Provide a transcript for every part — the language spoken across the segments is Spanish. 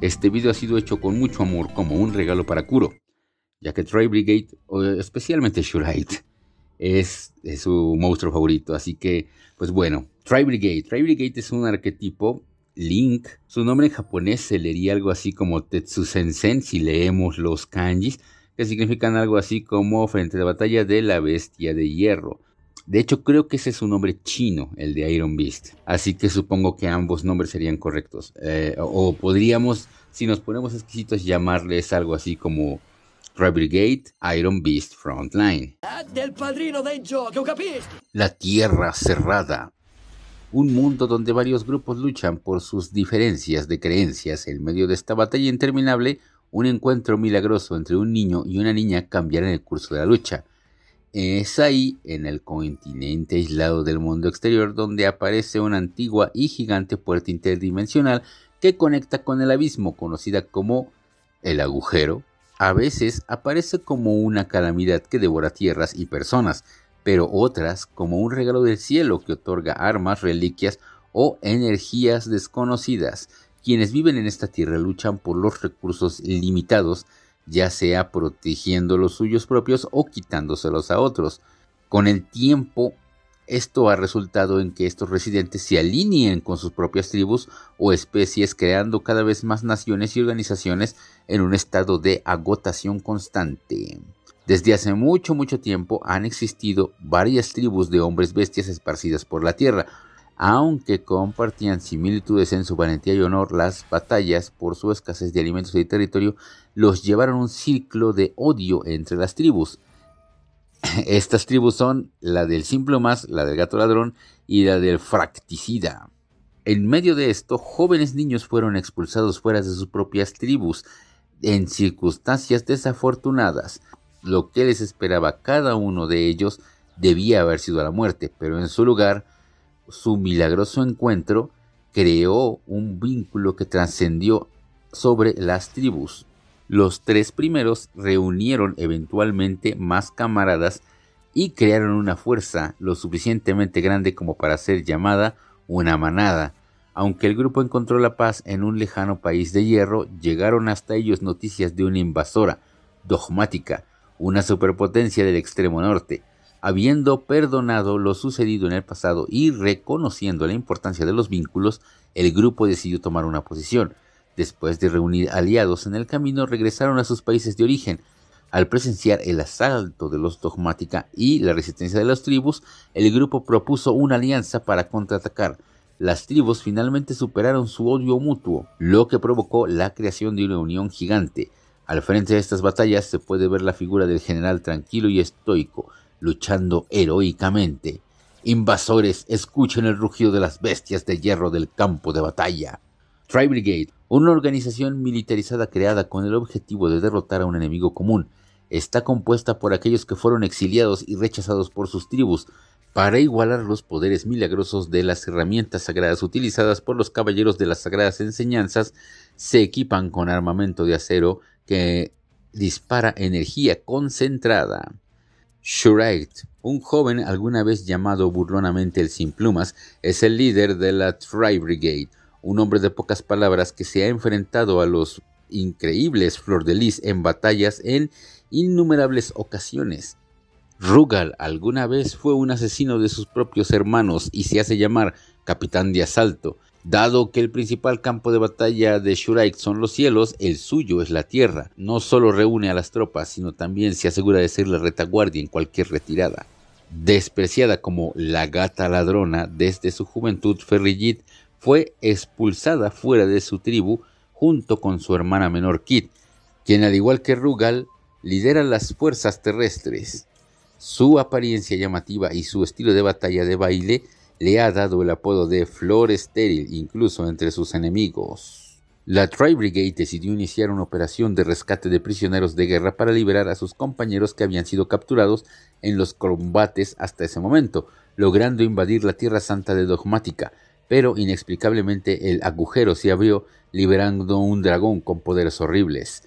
Este video ha sido hecho con mucho amor como un regalo para Kuro, ya que Troy Brigade, especialmente Shurite, es, su monstruo favorito. Así que, pues bueno, Troy Brigade. Brigade es un arquetipo Link. Su nombre en japonés se leería algo así como Sensen. si leemos los kanjis, que significan algo así como frente a la batalla de la bestia de hierro. De hecho, creo que ese es su nombre chino, el de Iron Beast. Así que supongo que ambos nombres serían correctos. Eh, o podríamos, si nos ponemos exquisitos, llamarles algo así como Rebrigade Iron Beast Frontline. Del padrino La Tierra Cerrada. Un mundo donde varios grupos luchan por sus diferencias de creencias. En medio de esta batalla interminable, un encuentro milagroso entre un niño y una niña cambiará en el curso de la lucha. Es ahí, en el continente aislado del mundo exterior, donde aparece una antigua y gigante puerta interdimensional que conecta con el abismo, conocida como el agujero. A veces aparece como una calamidad que devora tierras y personas, pero otras como un regalo del cielo que otorga armas, reliquias o energías desconocidas. Quienes viven en esta tierra luchan por los recursos limitados ya sea protegiendo los suyos propios o quitándoselos a otros. Con el tiempo, esto ha resultado en que estos residentes se alineen con sus propias tribus o especies, creando cada vez más naciones y organizaciones en un estado de agotación constante. Desde hace mucho, mucho tiempo han existido varias tribus de hombres bestias esparcidas por la Tierra, aunque compartían similitudes en su valentía y honor, las batallas por su escasez de alimentos y territorio los llevaron a un ciclo de odio entre las tribus. Estas tribus son la del simple más, la del gato ladrón y la del fracticida. En medio de esto, jóvenes niños fueron expulsados fuera de sus propias tribus en circunstancias desafortunadas. Lo que les esperaba cada uno de ellos debía haber sido la muerte, pero en su lugar su milagroso encuentro creó un vínculo que trascendió sobre las tribus. Los tres primeros reunieron eventualmente más camaradas y crearon una fuerza lo suficientemente grande como para ser llamada una manada. Aunque el grupo encontró la paz en un lejano país de hierro, llegaron hasta ellos noticias de una invasora, dogmática, una superpotencia del extremo norte, habiendo perdonado lo sucedido en el pasado y reconociendo la importancia de los vínculos, el grupo decidió tomar una posición. Después de reunir aliados en el camino, regresaron a sus países de origen. Al presenciar el asalto de los dogmática y la resistencia de las tribus, el grupo propuso una alianza para contraatacar. Las tribus finalmente superaron su odio mutuo, lo que provocó la creación de una unión gigante. Al frente de estas batallas se puede ver la figura del general tranquilo y estoico, luchando heroicamente. Invasores, escuchen el rugido de las bestias de hierro del campo de batalla. Tri Brigade, una organización militarizada creada con el objetivo de derrotar a un enemigo común, está compuesta por aquellos que fueron exiliados y rechazados por sus tribus, para igualar los poderes milagrosos de las herramientas sagradas utilizadas por los caballeros de las sagradas enseñanzas, se equipan con armamento de acero que dispara energía concentrada. Shurite, un joven alguna vez llamado burlonamente el Sin Plumas, es el líder de la tri Brigade, un hombre de pocas palabras que se ha enfrentado a los increíbles Flor de Lis en batallas en innumerables ocasiones. Rugal alguna vez fue un asesino de sus propios hermanos y se hace llamar capitán de asalto, Dado que el principal campo de batalla de Shuraik son los cielos, el suyo es la tierra. No solo reúne a las tropas, sino también se asegura de ser la retaguardia en cualquier retirada. Despreciada como la gata ladrona desde su juventud, Ferrigit fue expulsada fuera de su tribu junto con su hermana menor Kit, quien al igual que Rugal lidera las fuerzas terrestres. Su apariencia llamativa y su estilo de batalla de baile le ha dado el apodo de Flor Estéril incluso entre sus enemigos. La Tri Brigade decidió iniciar una operación de rescate de prisioneros de guerra para liberar a sus compañeros que habían sido capturados en los combates hasta ese momento, logrando invadir la Tierra Santa de Dogmática, pero inexplicablemente el agujero se abrió liberando un dragón con poderes horribles.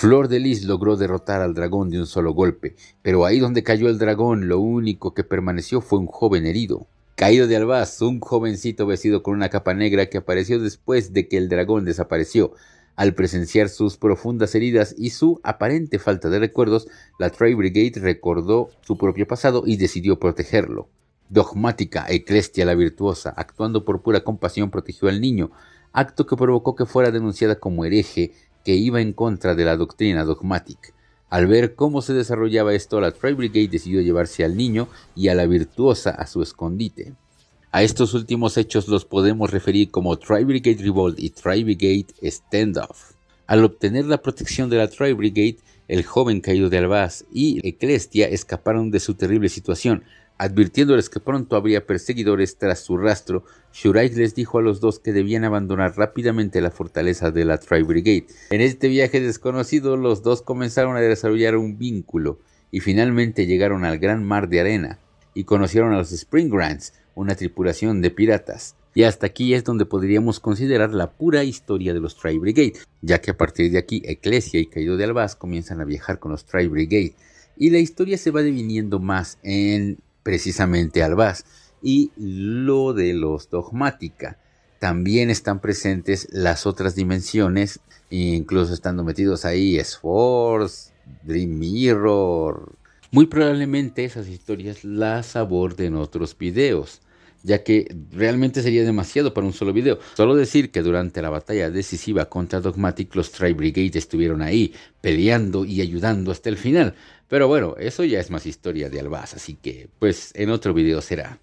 Flor de Lis logró derrotar al dragón de un solo golpe, pero ahí donde cayó el dragón lo único que permaneció fue un joven herido. Caído de albaz, un jovencito vestido con una capa negra que apareció después de que el dragón desapareció. Al presenciar sus profundas heridas y su aparente falta de recuerdos, la Trey Brigade recordó su propio pasado y decidió protegerlo. Dogmática, Eclestia la virtuosa, actuando por pura compasión, protegió al niño, acto que provocó que fuera denunciada como hereje que iba en contra de la doctrina dogmática. Al ver cómo se desarrollaba esto, la Tri Brigade decidió llevarse al niño y a la virtuosa a su escondite. A estos últimos hechos los podemos referir como Tri Brigade Revolt y Tri Brigade Standoff. Al obtener la protección de la Tri Brigade, el joven caído de Albaz y Eclestia escaparon de su terrible situación, Advirtiéndoles que pronto habría perseguidores tras su rastro, Shurai les dijo a los dos que debían abandonar rápidamente la fortaleza de la Tri Brigade. En este viaje desconocido, los dos comenzaron a desarrollar un vínculo y finalmente llegaron al gran mar de arena y conocieron a los Spring Grants, una tripulación de piratas. Y hasta aquí es donde podríamos considerar la pura historia de los Tri Brigade, ya que a partir de aquí Ecclesia y Caído de Albaz comienzan a viajar con los Tri Brigade y la historia se va diviniendo más en precisamente al y lo de los dogmática. También están presentes las otras dimensiones, incluso estando metidos ahí Sforce, Dream Mirror. Muy probablemente esas historias las aborden otros videos ya que realmente sería demasiado para un solo video. Solo decir que durante la batalla decisiva contra Dogmatic los Tri Brigade estuvieron ahí, peleando y ayudando hasta el final. Pero bueno, eso ya es más historia de Albaz, así que pues en otro video será.